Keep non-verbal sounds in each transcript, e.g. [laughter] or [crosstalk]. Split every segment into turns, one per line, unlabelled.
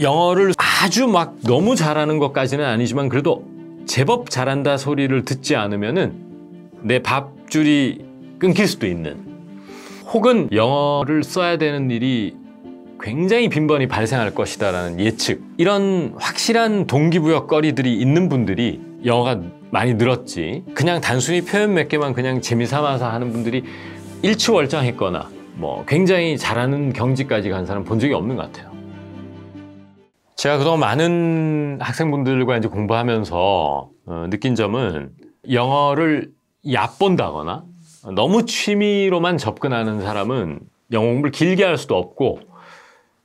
영어를 아주 막 너무 잘하는 것까지는 아니지만 그래도 제법 잘한다 소리를 듣지 않으면은 내 밥줄이 끊길 수도 있는 혹은 영어를 써야 되는 일이 굉장히 빈번히 발생할 것이다 라는 예측 이런 확실한 동기부여 거리들이 있는 분들이 영어가 많이 늘었지 그냥 단순히 표현 몇 개만 그냥 재미삼아서 하는 분들이 일치월장했거나 뭐 굉장히 잘하는 경지까지 간 사람 본 적이 없는 것 같아요 제가 그동안 많은 학생분들과 이제 공부하면서 어, 느낀 점은 영어를 얕본다거나 너무 취미로만 접근하는 사람은 영어 공부를 길게 할 수도 없고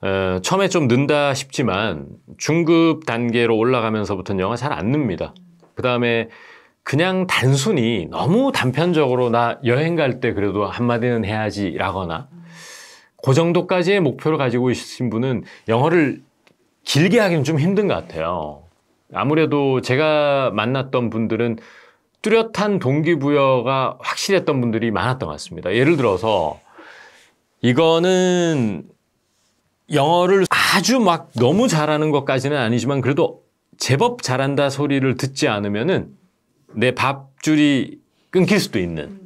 어, 처음에 좀 는다 싶지만 중급 단계로 올라가면서부터는 영어 잘안 늡니다. 그 다음에 그냥 단순히 너무 단편적으로 나 여행 갈 때 그래도 한마디는 해야지라거나 그 정도까지의 목표를 가지고 있으신 분은 영어를 길게 하기는 좀 힘든 것 같아요. 아무래도 제가 만났던 분들은 뚜렷한 동기부여가 확실했던 분들이 많았던 것 같습니다. 예를 들어서 이거는 영어를 아주 막 너무 잘하는 것까지는 아니지만 그래도 제법 잘한다 소리를 듣지 않으면은 내 밥줄이 끊길 수도 있는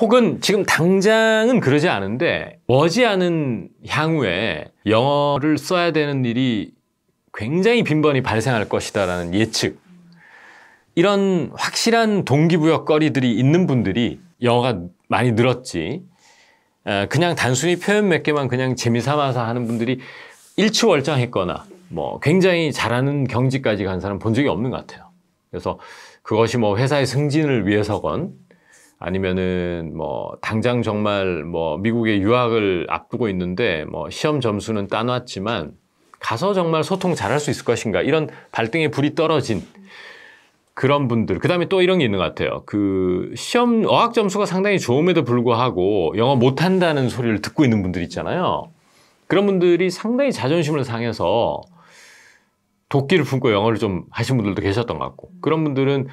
혹은 지금 당장은 그러지 않은데 머지않은 향후에 영어를 써야 되는 일이 굉장히 빈번히 발생할 것이다라는 예측 이런 확실한 동기부여 거리들이 있는 분들이 영어가 많이 늘었지 그냥 단순히 표현 몇 개만 그냥 재미삼아서 하는 분들이 일취월장했거나뭐 굉장히 잘하는 경지까지 간 사람 본 적이 없는 것 같아요. 그래서 그것이 뭐 회사의 승진을 위해서건 아니면은 뭐 당장 정말 뭐미국의 유학을 앞두고 있는데 뭐 시험 점수는 따놨지만 가서 정말 소통 잘할 수 있을 것인가 이런 발등에 불이 떨어진 그런 분들 그다음에 또 이런 게 있는 것 같아요 그 시험 어학 점수가 상당히 좋음에도 불구하고 영어 못한다는 소리를 듣고 있는 분들 있잖아요 그런 분들이 상당히 자존심을 상해서 도끼를 품고 영어를 좀 하신 분들도 계셨던 것 같고 그런 분들은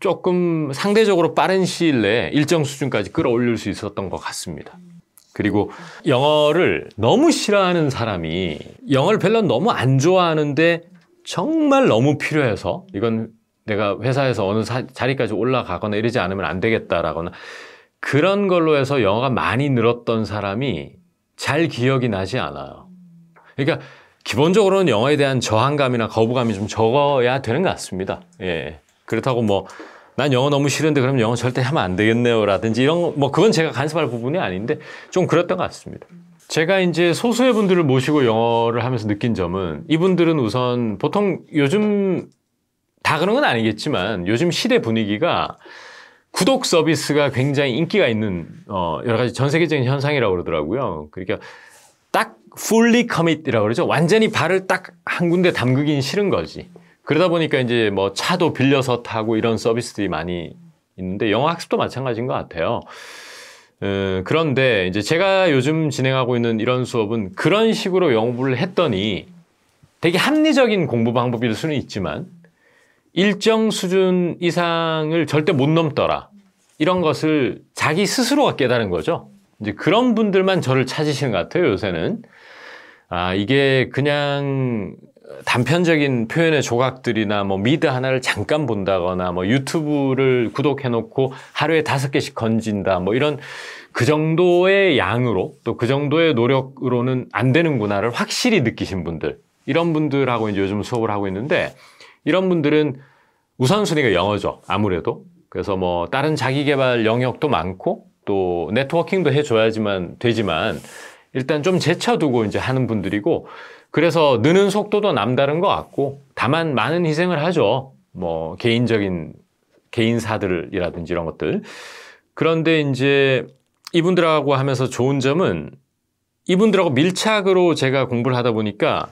조금 상대적으로 빠른 시일 내에 일정 수준까지 끌어올릴 수 있었던 것 같습니다. 그리고 영어를 너무 싫어하는 사람이 영어를 별로 너무 안 좋아하는데 정말 너무 필요해서 이건 내가 회사에서 어느 사, 자리까지 올라가거나 이러지 않으면 안 되겠다라거나 그런 걸로 해서 영어가 많이 늘었던 사람이 잘 기억이 나지 않아요. 그러니까 기본적으로는 영어에 대한 저항감이나 거부감이 좀 적어야 되는 것 같습니다. 예. 그렇다고 뭐 난 영어 너무 싫은데 그럼 영어 절대 하면 안 되겠네요라든지 이런 뭐 그건 제가 간섭할 부분이 아닌데 좀 그랬던 것 같습니다. 제가 이제 소수의 분들을 모시고 영어를 하면서 느낀 점은 이분들은 우선 보통 요즘 다 그런 건 아니겠지만 요즘 시대 분위기가 구독 서비스가 굉장히 인기가 있는 어 여러 가지 전 세계적인 현상이라고 그러더라고요. 그러니까 딱 fully commit이라고 그러죠. 완전히 발을 딱 한 군데 담그긴 싫은 거지. 그러다 보니까 이제 뭐 차도 빌려서 타고 이런 서비스들이 많이 있는데 영어 학습도 마찬가지인 것 같아요. 음, 그런데 이제 제가 요즘 진행하고 있는 이런 수업은 그런 식으로 영어를 했더니 되게 합리적인 공부 방법일 수는 있지만 일정 수준 이상을 절대 못 넘더라. 이런 것을 자기 스스로가 깨달은 거죠. 이제 그런 분들만 저를 찾으시는 것 같아요, 요새는. 아, 이게 그냥 단편적인 표현의 조각들이나 뭐 미드 하나를 잠깐 본다거나 뭐 유튜브를 구독해놓고 하루에 다섯 개씩 건진다 뭐 이런 그 정도의 양으로 또 그 정도의 노력으로는 안 되는구나를 확실히 느끼신 분들 이런 분들하고 이제 요즘 수업을 하고 있는데 이런 분들은 우선순위가 영어죠 아무래도 그래서 뭐 다른 자기개발 영역도 많고 또 네트워킹도 해줘야지만 되지만 일단 좀 제쳐두고 이제 하는 분들이고 그래서 느는 속도도 남다른 것 같고 다만 많은 희생을 하죠. 뭐 개인적인 개인사들이라든지 이런 것들. 그런데 이제 이분들하고 하면서 좋은 점은 이분들하고 밀착으로 제가 공부를 하다 보니까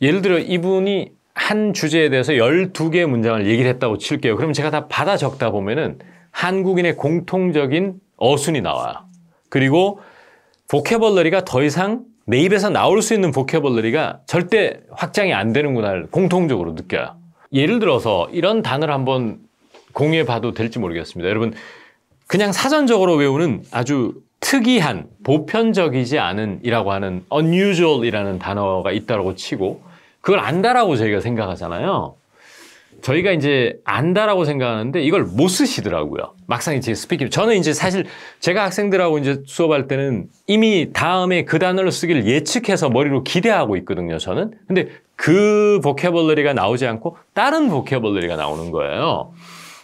예를 들어 이분이 한 주제에 대해서 12개의 문장을 얘기를 했다고 칠게요. 그럼 제가 다 받아 적다 보면은 한국인의 공통적인 어순이 나와요. 그리고 보케벌러리가 더 이상 내 입에서 나올 수 있는 보케벌러리가 절대 확장이 안 되는구나를 공통적으로 느껴요. 예를 들어서 이런 단어를 한번 공유해 봐도 될지 모르겠습니다. 여러분, 그냥 사전적으로 외우는 아주 특이한, 보편적이지 않은 이라고 하는 unusual 이라는 단어가 있다고 치고 그걸 안다라고 저희가 생각하잖아요. 저희가 이제 안다라고 생각하는데 이걸 못 쓰시더라고요. 막상 이제 스피킹. 저는 이제 사실 제가 학생들하고 이제 수업할 때는 이미 다음에 그 단어를 쓰기를 예측해서 머리로 기대하고 있거든요, 저는. 근데 그보케벌러리가 나오지 않고 다른 보케벌러리가 나오는 거예요.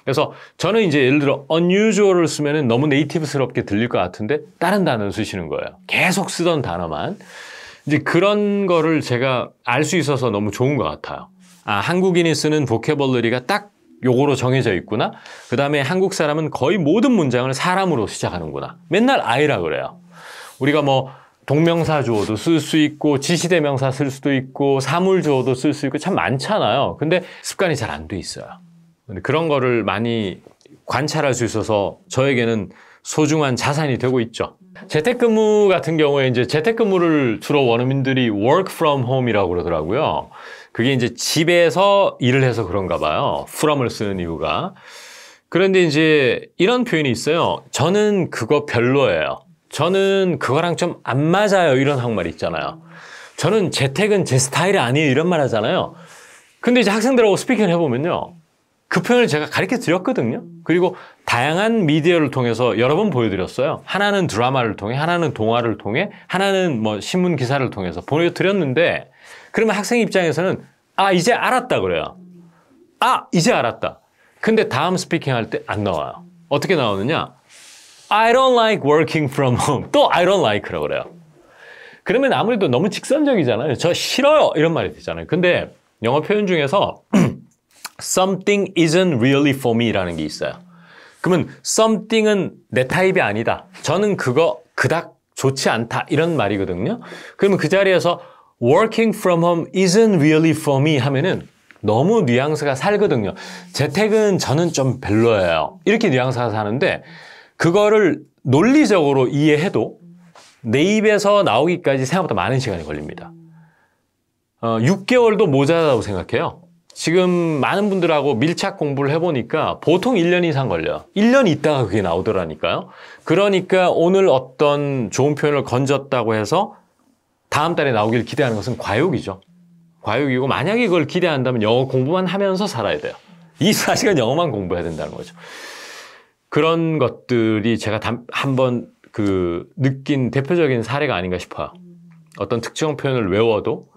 그래서 저는 이제 예를 들어 unusual을 쓰면은 너무 네이티브스럽게 들릴 것 같은데 다른 단어를 쓰시는 거예요. 계속 쓰던 단어만. 이제 그런 거를 제가 알 수 있어서 너무 좋은 것 같아요. 아, 한국인이 쓰는 보케벌러리가 딱 요거로 정해져 있구나. 그 다음에 한국 사람은 거의 모든 문장을 사람으로 시작하는구나. 맨날 아이라 그래요. 우리가 뭐 동명사 주어도 쓸 수 있고 지시대명사 쓸 수도 있고 사물 주어도 쓸 수 있고 참 많잖아요. 근데 습관이 잘 안 돼 있어요. 그런 거를 많이 관찰할 수 있어서 저에게는 소중한 자산이 되고 있죠. 재택근무 같은 경우에 이제 재택근무를 주로 원어민들이 work from home이라고 그러더라고요. 그게 이제 집에서 일을 해서 그런가 봐요. from을 쓰는 이유가. 그런데 이제 이런 표현이 있어요. 저는 그거 별로예요. 저는 그거랑 좀 안 맞아요. 이런 한국말 있잖아요. 저는 재택은 제 스타일이 아니에요. 이런 말 하잖아요. 근데 이제 학생들하고 스피킹을 해보면요. 그 표현을 제가 가르쳐 드렸거든요. 그리고 다양한 미디어를 통해서 여러 번 보여드렸어요. 하나는 드라마를 통해, 하나는 동화를 통해, 하나는 뭐 신문 기사를 통해서 보여드렸는데 그러면 학생 입장에서는 아 이제 알았다 그래요. 아 이제 알았다. 근데 다음 스피킹 할 때 안 나와요. 어떻게 나오느냐? I don't like working from home. 또 I don't like라고 그래요. 그러면 아무래도 너무 직선적이잖아요. 저 싫어요 이런 말이 되잖아요. 근데 영어 표현 중에서 [clears throat] something isn't really for me라는 게 있어요. 그러면 something은 내 타입이 아니다. 저는 그거 그닥 좋지 않다 이런 말이거든요. 그러면 그 자리에서 working from home isn't really for me 하면은 너무 뉘앙스가 살거든요. 재택은 저는 좀 별로예요. 이렇게 뉘앙스가 사는데 그거를 논리적으로 이해해도 내 입에서 나오기까지 생각보다 많은 시간이 걸립니다. 어, 6개월도 모자라다고 생각해요. 지금 많은 분들하고 밀착 공부를 해보니까 보통 1년 이상 걸려요. 1년 있다가 그게 나오더라니까요. 그러니까 오늘 어떤 좋은 표현을 건졌다고 해서 다음 달에 나오길 기대하는 것은 과욕이죠. 과욕이고 만약에 이걸 기대한다면 영어 공부만 하면서 살아야 돼요. 24시간 [laughs] 영어만 공부해야 된다는 거죠. 그런 것들이 제가 한번 그 느낀 대표적인 사례가 아닌가 싶어요. 어떤 특정 표현을 외워도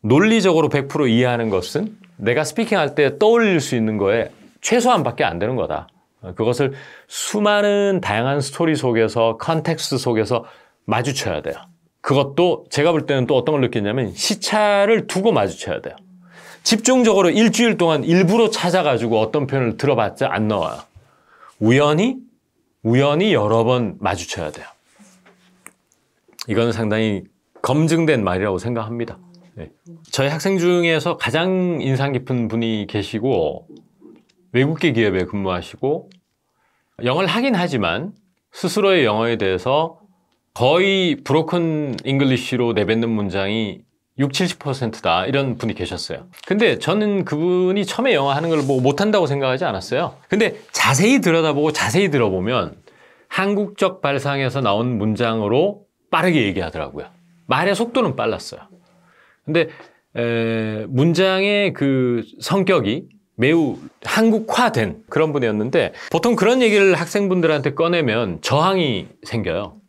논리적으로 100% 이해하는 것은 내가 스피킹할 때 떠올릴 수 있는 거에 최소한밖에 안 되는 거다. 그것을 수많은 다양한 스토리 속에서 컨텍스트 속에서 마주쳐야 돼요. 그것도 제가 볼 때는 또 어떤 걸 느꼈냐면 시차를 두고 마주쳐야 돼요. 집중적으로 일주일 동안 일부러 찾아가지고 어떤 표현을 들어봤자 안 나와요. 우연히, 우연히 여러 번 마주쳐야 돼요. 이거는 상당히 검증된 말이라고 생각합니다. 네. 저희 학생 중에서 가장 인상 깊은 분이 계시고 외국계 기업에 근무하시고 영어를 하긴 하지만 스스로의 영어에 대해서 거의 브로큰 잉글리쉬로 내뱉는 문장이 60, 70%다 이런 분이 계셨어요 근데 저는 그분이 처음에 영어 하는 걸뭐 못한다고 생각하지 않았어요 근데 자세히 들여다보고 자세히 들어보면 한국적 발상에서 나온 문장으로 빠르게 얘기하더라고요 말의 속도는 빨랐어요 근데 에, 문장의 그 성격이 매우 한국화된 그런 분이었는데 보통 그런 얘기를 학생분들한테 꺼내면 저항이 생겨요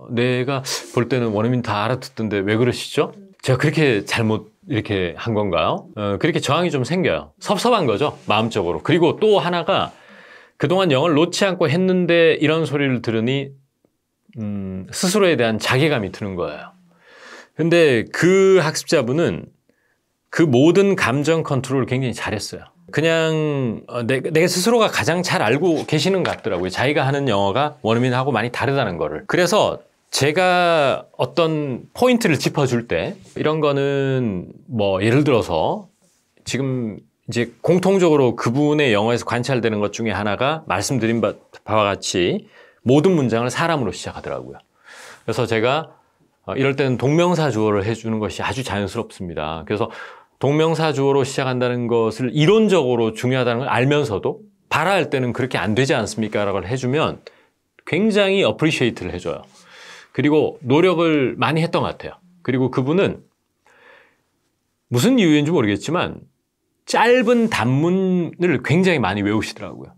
어, 내가 볼 때는 원어민 다 알아듣던데 왜 그러시죠? 제가 그렇게 잘못 이렇게 한 건가요? 어, 그렇게 저항이 좀 생겨요. 섭섭한 거죠. 마음적으로. 그리고 또 하나가 그동안 영어를 놓지 않고 했는데 이런 소리를 들으니 음, 스스로에 대한 자괴감이 드는 거예요. 근데 그 학습자분은 그 모든 감정 컨트롤을 굉장히 잘했어요. 그냥 어, 내, 내 스스로가 가장 잘 알고 계시는 것 같더라고요. 자기가 하는 영어가 원어민하고 많이 다르다는 거를. 그래서 제가 어떤 포인트를 짚어줄 때 이런 거는 뭐 예를 들어서 지금 이제 공통적으로 그분의 영어에서 관찰되는 것 중에 하나가 말씀드린 바, 와 같이 모든 문장을 사람으로 시작하더라고요. 그래서 제가 어, 이럴 때는 동명사 주어를 해주는 것이 아주 자연스럽습니다. 그래서 동명사 주어로 시작한다는 것을 이론적으로 중요하다는 걸 알면서도 바라할 때는 그렇게 안 되지 않습니까? 라고 해주면 굉장히 어프리시에이트를 해줘요. 그리고 노력을 많이 했던 것 같아요. 그리고 그분은 무슨 이유인지 모르겠지만 짧은 단문을 굉장히 많이 외우시더라고요.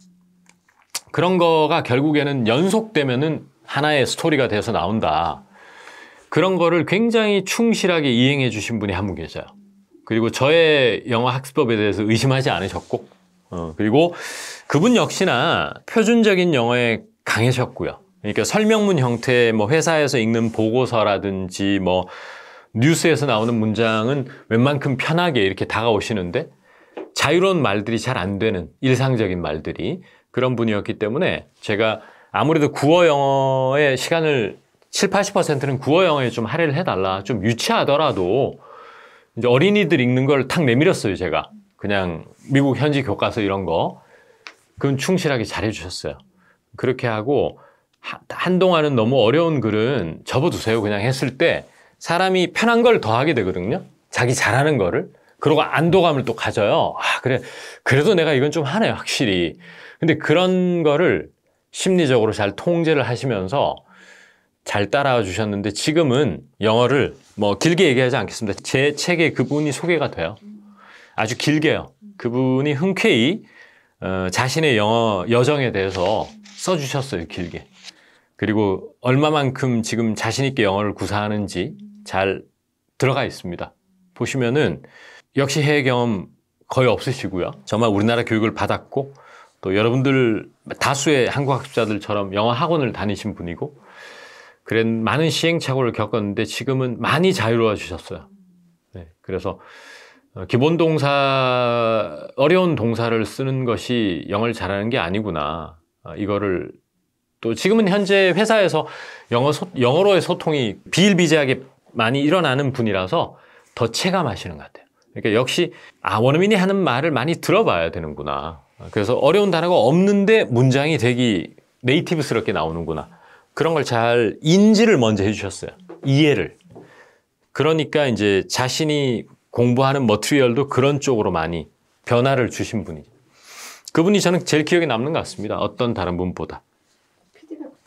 그런 거가 결국에는 연속되면은 하나의 스토리가 돼서 나온다. 그런 거를 굉장히 충실하게 이행해 주신 분이 한 분계세요 그리고 저의 영어 학습법에 대해서 의심하지 않으셨고, 어, 그리고 그분 역시나 표준적인 영어에 강해셨고요. 그러니까 설명문 형태, 뭐 회사에서 읽는 보고서라든지 뭐 뉴스에서 나오는 문장은 웬만큼 편하게 이렇게 다가오시는데 자유로운 말들이 잘 안 되는 일상적인 말들이 그런 분이었기 때문에 제가 아무래도 구어 영어의 시간을 7, 0 80%는 구어 영어에 좀 할애를 해달라. 좀 유치하더라도 이제 어린이들 읽는 걸 탁 내밀었어요, 제가. 그냥 미국 현지 교과서 이런 거. 그건 충실하게 잘해주셨어요. 그렇게 하고 한동안은 너무 어려운 글은 접어두세요 그냥 했을 때 사람이 편한 걸 더하게 되거든요. 자기 잘하는 거를. 그러고 안도감을 또 가져요. 아, 그래. 그래도 내가 이건 좀 하네, 확실히. 근데 그런 거를 심리적으로 잘 통제를 하시면서 잘 따라와 주셨는데 지금은 영어를 뭐 길게 얘기하지 않겠습니다. 제 책에 그분이 소개가 돼요. 아주 길게요. 그분이 흔쾌히 어, 자신의 영어 여정에 대해서 써주셨어요, 길게. 그리고 얼마만큼 지금 자신있게 영어를 구사하는지 잘 들어가 있습니다. 보시면은 역시 해외 경험 거의 없으시고요. 정말 우리나라 교육을 받았고 또 여러분들 다수의 한국 학습자들처럼 영어 학원을 다니신 분이고 그런 많은 시행착오를 겪었는데 지금은 많이 자유로워지셨어요. 네, 그래서 어, 기본 동사 어려운 동사를 쓰는 것이 영어를 잘하는 게 아니구나 어, 이거를 또 지금은 현재 회사에서 영어 소, 영어로의 소통이 비일비재하게 많이 일어나는 분이라서 더 체감하시는 것 같아요. 그러니까 역시 아 원어민이 하는 말을 많이 들어봐야 되는구나. 그래서 어려운 단어가 없는데 문장이 되기 네이티브스럽게 나오는구나. 그런 걸 잘 인지를 먼저 해주셨어요. 이해를. 그러니까 이제 자신이 공부하는 머트리얼도 그런 쪽으로 많이 변화를 주신 분이죠. 그분이 저는 제일 기억에 남는 것 같습니다. 어떤 다른 분보다.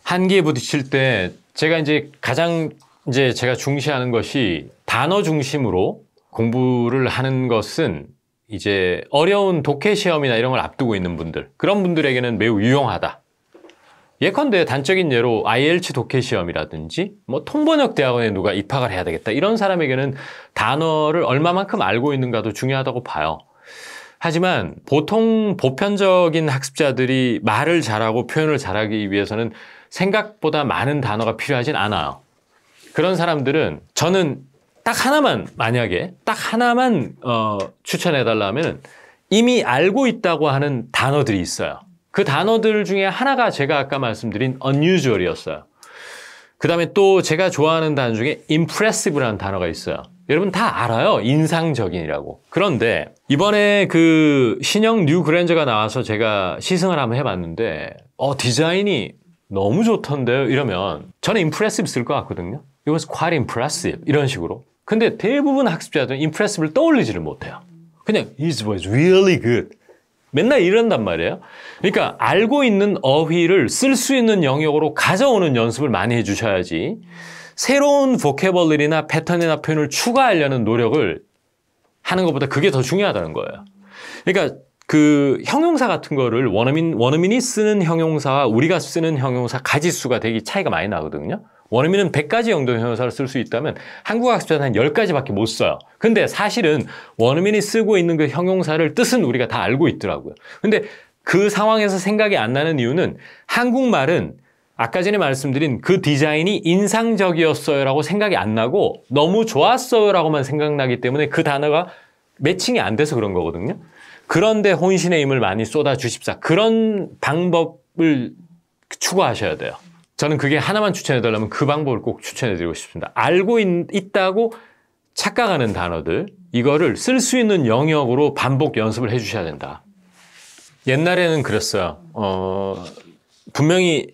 한계에 부딪힐 때 제가 이제 가장 이제 제가 중시하는 것이 단어 중심으로 공부를 하는 것은 이제 어려운 독해 시험이나 이런 걸 앞두고 있는 분들 그런 분들에게는 매우 유용하다. 예컨대 단적인 예로 IELTS 독해 시험이라든지 뭐 통번역 대학원에 누가 입학을 해야 되겠다 이런 사람에게는 단어를 얼마만큼 알고 있는가도 중요하다고 봐요. 하지만 보통 보편적인 학습자들이 말을 잘하고 표현을 잘하기 위해서는 생각보다 많은 단어가 필요하진 않아요. 그런 사람들은 저는 딱 하나만 만약에 딱 하나만 어, 추천해 달라 하면 이미 알고 있다고 하는 단어들이 있어요. 그 단어들 중에 하나가 제가 아까 말씀드린 unusual이었어요. 그 다음에 또 제가 좋아하는 단어 중에 impressive라는 단어가 있어요. 여러분 다 알아요. 인상적인이라고. 그런데 이번에 그 신형 뉴 그랜저가 나와서 제가 시승을 한번 해봤는데 어 디자인이 너무 좋던데요? 이러면 저는 impressive 쓸 것 같거든요. It was quite impressive. 이런 식으로. 근데 대부분 학습자들은 impressive를 떠올리지를 못해요. 그냥 it was really good. 맨날 이런단 말이에요. 그러니까 알고 있는 어휘를 쓸 수 있는 영역으로 가져오는 연습을 많이 해주셔야지 새로운 보케벌리나 패턴이나 표현을 추가하려는 노력을 하는 것보다 그게 더 중요하다는 거예요. 그러니까 그 형용사 같은 거를 원어민, 원어민이 쓰는 형용사와 우리가 쓰는 형용사 가지수가 되게 차이가 많이 나거든요. 원어민은 100가지 정도 형용사를 쓸 수 있다면 한국 학습자는 한 10가지밖에 못 써요. 근데 사실은 원어민이 쓰고 있는 그 형용사를 뜻은 우리가 다 알고 있더라고요. 근데 그 상황에서 생각이 안 나는 이유는 한국말은 아까 전에 말씀드린 그 디자인이 인상적이었어요라고 생각이 안 나고 너무 좋았어요라고만 생각나기 때문에 그 단어가 매칭이 안 돼서 그런 거거든요. 그런데 혼신의 힘을 많이 쏟아 주십사. 그런 방법을 추구하셔야 돼요. 저는 그게 하나만 추천해달라면 그 방법을 꼭 추천해드리고 싶습니다. 알고 있, 다고 착각하는 단어들, 이거를 쓸 수 있는 영역으로 반복 연습을 해주셔야 된다. 옛날에는 그랬어요. 어, 분명히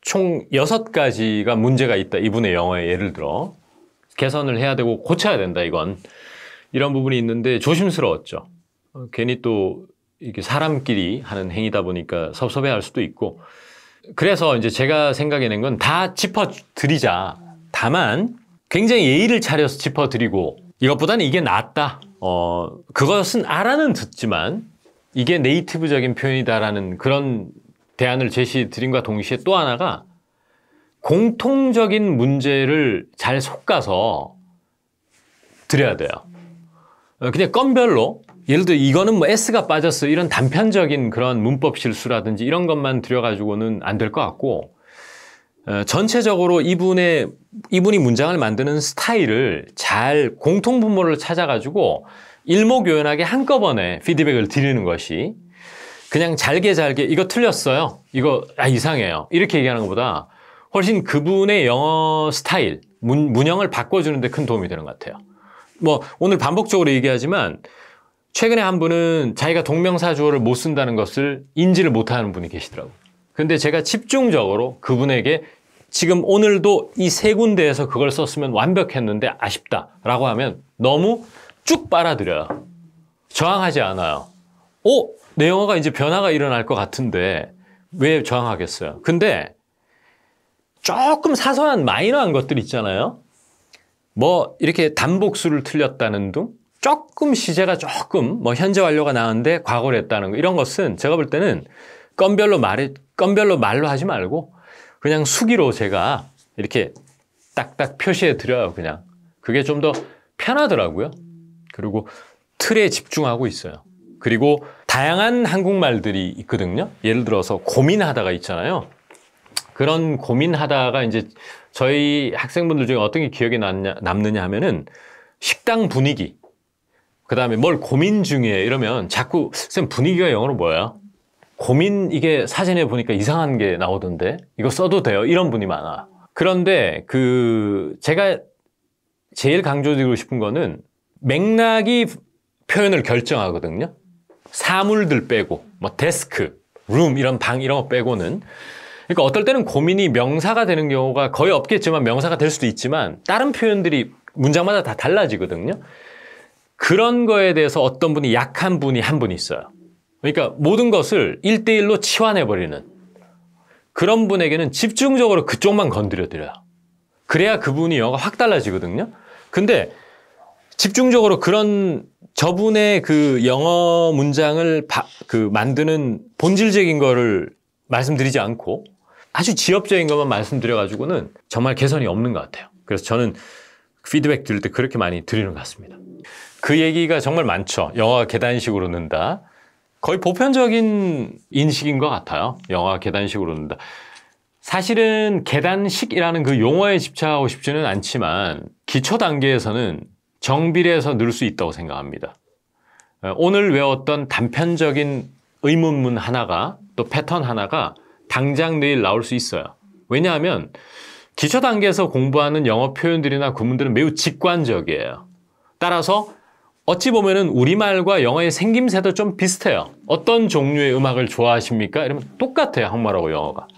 총 여섯 가지가 문제가 있다. 이분의 영어에 예를 들어. 개선을 해야 되고 고쳐야 된다, 이건. 이런 부분이 있는데 조심스러웠죠. 어, 괜히 또 이렇게 사람끼리 하는 행위다 보니까 섭섭해할 수도 있고 그래서 이제 제가 생각해낸 건 다 짚어드리자. 다만 굉장히 예의를 차려서 짚어드리고 이것보다는 이게 낫다. 어, 그것은 알아는 듣지만 이게 네이티브적인 표현이다라는 그런 대안을 제시드린과 동시에 또 하나가 공통적인 문제를 잘 솎아서 드려야 돼요. 그냥 어, 건별로 예를 들어 이거는 뭐 S가 빠졌어 이런 단편적인 그런 문법 실수라든지 이런 것만 들여가지고는 안 될 것 같고 어, 전체적으로 이분의 이분이 문장을 만드는 스타일을 잘 공통 분모를 찾아가지고 일목요연하게 한꺼번에 피드백을 드리는 것이 그냥 잘게 잘게 이거 틀렸어요 이거 아, 이상해요 이렇게 얘기하는 것보다 훨씬 그분의 영어 스타일 문, 문형을 바꿔주는데 큰 도움이 되는 것 같아요. 뭐 오늘 반복적으로 얘기하지만 최근에 한 분은 자기가 동명사주어를 못 쓴다는 것을 인지를 못하는 분이 계시더라고요. 근데 제가 집중적으로 그분에게 지금 오늘도 이 세 군데에서 그걸 썼으면 완벽했는데 아쉽다라고 하면 너무 쭉 빨아들여요. 저항하지 않아요. 어? 내 영어가 이제 변화가 일어날 것 같은데 왜 저항하겠어요? 근데 조금 사소한 마이너한 것들 있잖아요. 뭐 이렇게 단복수를 틀렸다는 둥 조금 시제가 조금 뭐 현재 완료가 나왔는데 과거를 했다는 거 이런 것은 제가 볼 때는 건별로 말해 건별로 말로 하지 말고 그냥 수기로 제가 이렇게 딱딱 표시해 드려요 그냥 그게 좀 더 편하더라고요 그리고 틀에 집중하고 있어요 그리고 다양한 한국말들이 있거든요 예를 들어서 고민하다가 있잖아요 그런 고민하다가 이제 저희 학생분들 중에 어떤 게 기억에 남냐, 남느냐 하면은 식당 분위기 그 다음에 뭘 고민 중에 이러면 자꾸 쌤 분위기가 영어로 뭐야? 고민 이게 사진에 보니까 이상한 게 나오던데 이거 써도 돼요? 이런 분이 많아. 그런데 그 제가 제일 강조드리고 싶은 거는 맥락이 표현을 결정하거든요. 사물들 빼고 뭐 데스크, 룸 이런 방 이런 거 빼고는 그러니까 어떨 때는 고민이 명사가 되는 경우가 거의 없겠지만 명사가 될 수도 있지만 다른 표현들이 문장마다 다 달라지거든요. 그런 거에 대해서 어떤 분이 약한 분이 한 분이 있어요. 그러니까 모든 것을 1대1로 치환해버리는 그런 분에게는 집중적으로 그쪽만 건드려드려요. 그래야 그분이 영화가 확 달라지거든요. 근데 집중적으로 그런 저분의 그 영어 문장을 바, 그 만드는 본질적인 거를 말씀드리지 않고 아주 지엽적인 것만 말씀드려가지고는 정말 개선이 없는 것 같아요. 그래서 저는 피드백 들을 때 그렇게 많이 드리는 것 같습니다. 그 얘기가 정말 많죠. 영화가 계단식으로 는다. 거의 보편적인 인식인 것 같아요. 영화가 계단식으로 는다. 사실은 계단식이라는 그 용어에 집착하고 싶지는 않지만 기초 단계에서는 정비례에서 늘 수 있다고 생각합니다. 어, 오늘 외웠던 단편적인 의문문 하나가 또 패턴 하나가 당장 내일 나올 수 있어요. 왜냐하면 기초 단계에서 공부하는 영어 표현들이나 구문들은 매우 직관적이에요. 따라서 어찌 보면은 우리말과 영어의 생김새도 좀 비슷해요. 어떤 종류의 음악을 좋아하십니까? 이러면 똑같아요. 한국말하고 영어가.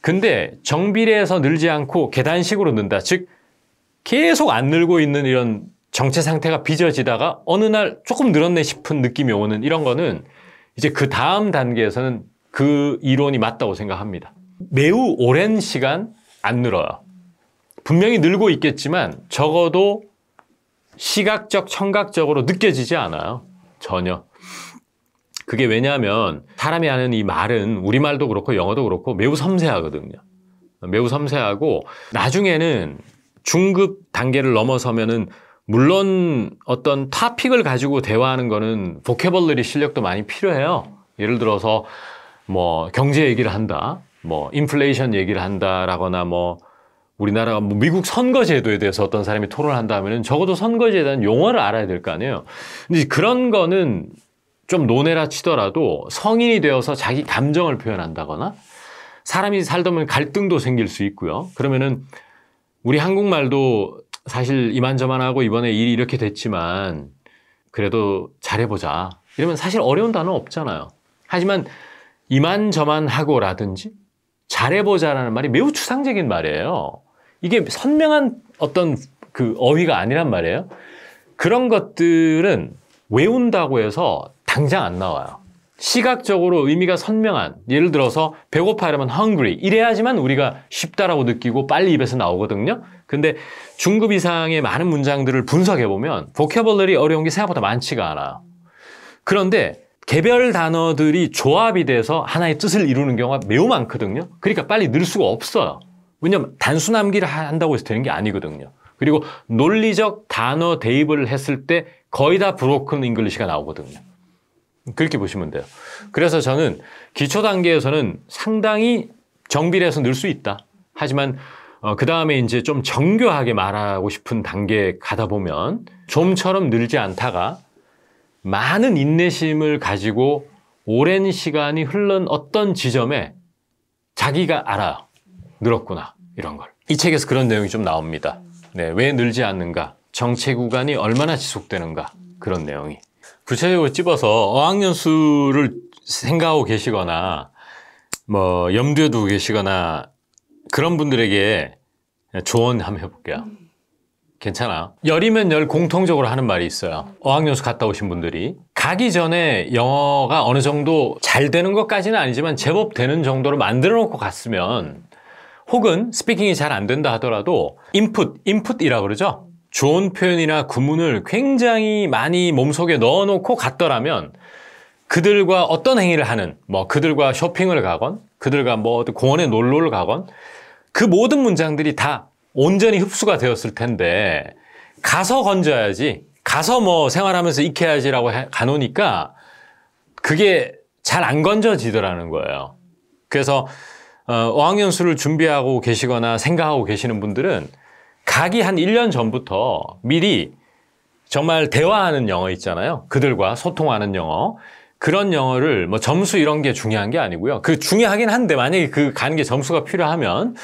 근데 정비례에서 늘지 않고 계단식으로 는다. 즉 계속 안 늘고 있는 이런 정체 상태가 빚어지다가 어느 날 조금 늘었네 싶은 느낌이 오는 이런 거는 이제 그 다음 단계에서는 그 이론이 맞다고 생각합니다. 매우 오랜 시간 안 늘어요. 분명히 늘고 있겠지만 적어도 시각적, 청각적으로 느껴지지 않아요. 전혀. 그게 왜냐하면 사람이 하는 이 말은 우리말도 그렇고 영어도 그렇고 매우 섬세하거든요. 매우 섬세하고 나중에는 중급 단계를 넘어서면은 물론 어떤 타픽을 가지고 대화하는 거는 보케벌러리 실력도 많이 필요해요. 예를 들어서 뭐 경제 얘기를 한다. 뭐 인플레이션 얘기를 한다라거나 뭐 우리나라가 뭐 미국 선거제도에 대해서 어떤 사람이 토론을 한다면 적어도 선거제에 대한 용어를 알아야 될 거 아니에요. 근데 그런 거는 좀 논해라 치더라도 성인이 되어서 자기 감정을 표현한다거나 사람이 살다 보면 갈등도 생길 수 있고요. 그러면은 우리 한국말도 사실 이만저만하고 이번에 일이 이렇게 됐지만 그래도 잘해보자. 이러면 사실 어려운 단어 없잖아요. 하지만 이만저만하고라든지 잘해보자라는 말이 매우 추상적인 말이에요. 이게 선명한 어떤 그 어휘가 아니란 말이에요. 그런 것들은 외운다고 해서 당장 안 나와요. 시각적으로 의미가 선명한 예를 들어서 배고파 이러면 hungry 이래야지만 우리가 쉽다라고 느끼고 빨리 입에서 나오거든요 근데 중급 이상의 많은 문장들을 분석해보면 보케벌 a b 어려운 게 생각보다 많지가 않아요 그런데 개별 단어들이 조합이 돼서 하나의 뜻을 이루는 경우가 매우 많거든요 그러니까 빨리 늘 수가 없어요 왜냐면 단순 암기를 한다고 해서 되는 게 아니거든요. 그리고 논리적 단어 대입을 했을 때 거의 다 브로큰 잉글리시가 나오거든요. 그렇게 보시면 돼요. 그래서 저는 기초 단계에서는 상당히 정비를 해서 늘 수 있다. 하지만 어, 그 다음에 이제 좀 정교하게 말하고 싶은 단계에 가다 보면 좀처럼 늘지 않다가 많은 인내심을 가지고 오랜 시간이 흘른 어떤 지점에 자기가 알아요. 늘었구나. 이런 걸. 이 책에서 그런 내용이 좀 나옵니다. 네, 왜 늘지 않는가? 정체 구간이 얼마나 지속되는가? 그런 내용이. 구체적으로 찝어서 어학연 수를 생각하고 계시거나 뭐 염두에 두고 계시거나 그런 분들에게 조언 한번 해볼게요. 괜찮아. 열이면 열 공통적으로 하는 말이 있어요. 어학연수 갔다 오신 분들이. 가기 전에 영어가 어느 정도 잘 되는 것까지는 아니지만 제법 되는 정도로 만들어 놓고 갔으면 혹은 스피킹이 잘 안 된다 하더라도 인풋, 인풋이라 고 그러죠? 좋은 표현이나 구문을 굉장히 많이 몸속에 넣어놓고 갔더라면 그들과 어떤 행위를 하는, 뭐 그들과 쇼핑을 가건, 그들과 뭐 공원에 놀러를 가건 그 모든 문장들이 다 온전히 흡수가 되었을 텐데 가서 건져야지, 가서 뭐 생활하면서 익혀야지라고 가놓으니까 그게 잘 안 건져지더라는 거예요. 그래서 어, 어학연수를 준비하고 계시거나 생각하고 계시는 분들은 가기 한 1년 전부터 미리 정말 대화하는 영어 있잖아요. 그들과 소통하는 영어. 그런 영어를 뭐 점수 이런 게 중요한 게 아니고요. 그 중요하긴 한데 만약에 그 가는 게 점수가 필요하면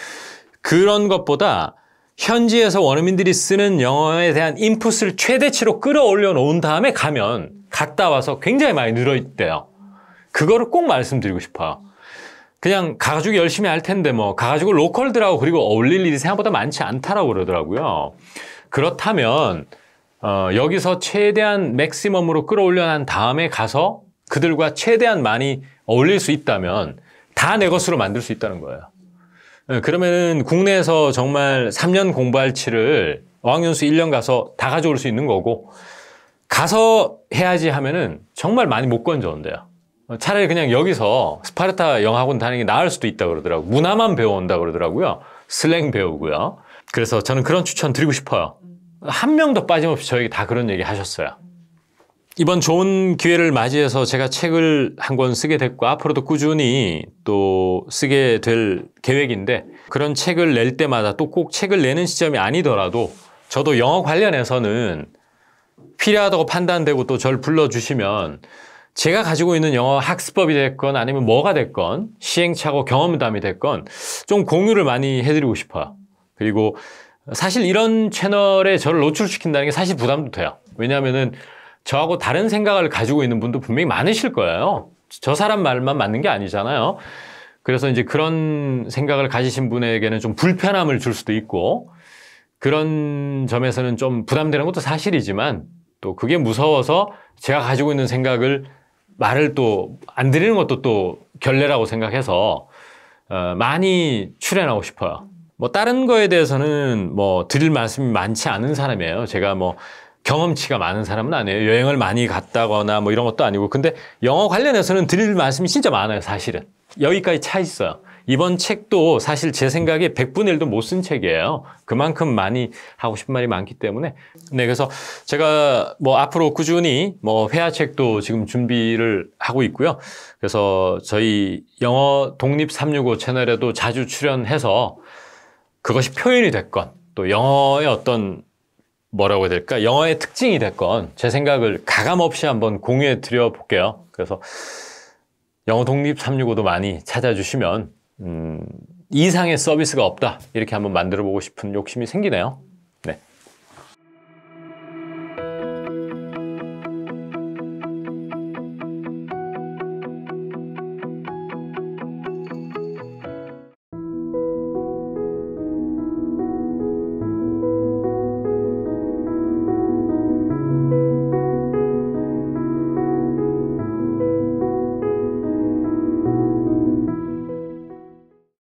그런 것보다 현지에서 원어민들이 쓰는 영어에 대한 인풋을 최대치로 끌어올려 놓은 다음에 가면 갔다 와서 굉장히 많이 늘어 있대요. 그거를 꼭 말씀드리고 싶어요. 그냥 가가지고 열심히 할 텐데 뭐 가가지고 로컬들하고 그리고 어울릴 일이 생각보다 많지 않다라고 그러더라고요. 그렇다면 어, 여기서 최대한 맥시멈으로 끌어올려 난 다음에 가서 그들과 최대한 많이 어울릴 수 있다면 다 내 것으로 만들 수 있다는 거예요. 예, 그러면은 국내에서 정말 3년 공부할 치를 어학연수 1년 가서 다 가져올 수 있는 거고 가서 해야지 하면은 정말 많이 못 건져 온대요. 어, 차라리 그냥 여기서 스파르타 영어학원 다니는 게 나을 수도 있다 그러더라고 문화만 배워온다 그러더라고요. 슬랭 배우고요. 그래서 저는 그런 추천 드리고 싶어요. 한 명도 빠짐없이 저에게 다 그런 얘기 하셨어요. 이번 좋은 기회를 맞이해서 제가 책을 한 권 쓰게 됐고 앞으로도 꾸준히 또 쓰게 될 계획인데 그런 책을 낼 때마다 또 꼭 책을 내는 시점이 아니더라도 저도 영어 관련해서는 필요하다고 판단되고 또 절 불러주시면 제가 가지고 있는 영어 학습법이 됐건 아니면 뭐가 됐건 시행착오 경험담이 됐건 좀 공유를 많이 해드리고 싶어요. 그리고 사실 이런 채널에 저를 노출시킨다는 게 사실 부담도 돼요. 왜냐하면 저하고 다른 생각을 가지고 있는 분도 분명히 많으실 거예요. 저 사람 말만 맞는 게 아니잖아요. 그래서 이제 그런 생각을 가지신 분에게는 좀 불편함을 줄 수도 있고 그런 점에서는 좀 부담되는 것도 사실이지만 또 그게 무서워서 제가 가지고 있는 생각을 말을 또 안 드리는 것도 또 결례라고 생각해서 어, 많이 출연하고 싶어요. 뭐 다른 거에 대해서는 뭐 드릴 말씀이 많지 않은 사람이에요. 제가 뭐 경험치가 많은 사람은 아니에요. 여행을 많이 갔다거나 뭐 이런 것도 아니고 근데 영어 관련해서는 드릴 말씀이 진짜 많아요, 사실은. 여기까지 차 있어요. 이번 책도 사실 제 생각에 100분의 1도 못 쓴 책이에요. 그만큼 많이 하고 싶은 말이 많기 때문에. 네, 그래서 제가 뭐 앞으로 꾸준히 뭐 회화책도 지금 준비를 하고 있고요. 그래서 저희 영어 독립 365 채널에도 자주 출연해서 그것이 표현이 됐건 또 영어의 어떤 뭐라고 해야 될까? 영어의 특징이 됐건 제 생각을 가감 없이 한번 공유해 드려 볼게요. 그래서 영어 독립 365도 많이 찾아주시면 음, 이상의 서비스가 없다 이렇게 한번 만들어 보고 싶은 욕심이 생기네요.